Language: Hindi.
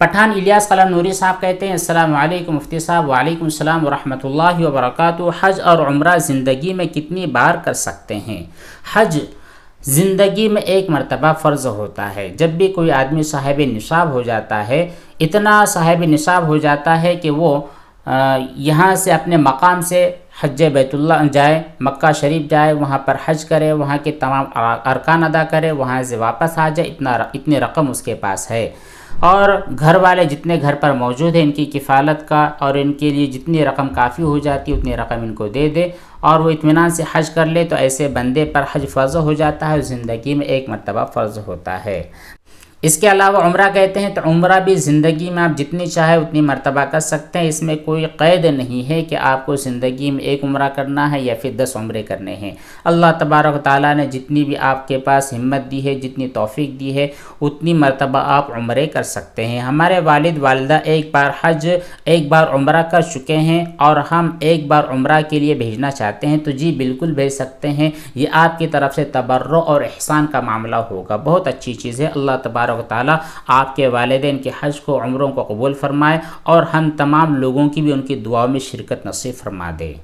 पठान इलियास कला नूरी साहब कहते हैं अल्लाम मुफ्ती साहब वालेकुम सलाम वरहमतुल्ला वबरक हज और उम्र ज़िंदगी में कितनी बार कर सकते हैं हज ज़िंदगी में एक मरतबा फ़र्ज़ होता है जब भी कोई आदमी साहिब निशाब हो जाता है इतना साहिब निशाब हो जाता है कि वो यहाँ से अपने मकाम से हज बैतुल्ला जाए मक्का शरीफ जाए वहाँ पर हज करे वहाँ के तमाम अरकान अदा करे वहाँ से वापस आ जाए इतना इतनी रकम उसके पास है और घर वाले जितने घर पर मौजूद हैं इनकी किफ़ालत का और इनके लिए जितनी रकम काफ़ी हो जाती है उतनी रकम इनको दे दे और वो इतमान से हज कर ले तो ऐसे बंदे पर हज फ़र्ज़ हो जाता है ज़िंदगी में एक मरतबा फ़र्ज़ होता है इसके अलावा उम्र कहते हैं तो उम्र भी ज़िंदगी में आप जितनी चाहे उतनी मरतबा कर सकते हैं इसमें कोई क़ैद नहीं है कि आपको ज़िंदगी में एक उम्र करना है या फिर दस उम्र करने हैं अल्लाह तबारक ताली ने जितनी भी आपके पास हिम्मत दी है जितनी तोफ़ी दी है उतनी मरतबा आप उम्र कर सकते हैं हमारे वालद वालदा एक बार हज एक बार उम्र कर चुके हैं और हम एक बार उम्र के लिए भेजना चाहते हैं तो जी बिल्कुल भेज सकते हैं ये आपकी तरफ से तबर्र और एहसान का मामला होगा बहुत अच्छी चीज़ है अल्लाह तबारक तबारक ताली आपके वालदेन के हज को उम्रों को कबूल फरमाए और हम तमाम लोगों की भी उनकी दुआओं में शिरकत नसीब फरमा दे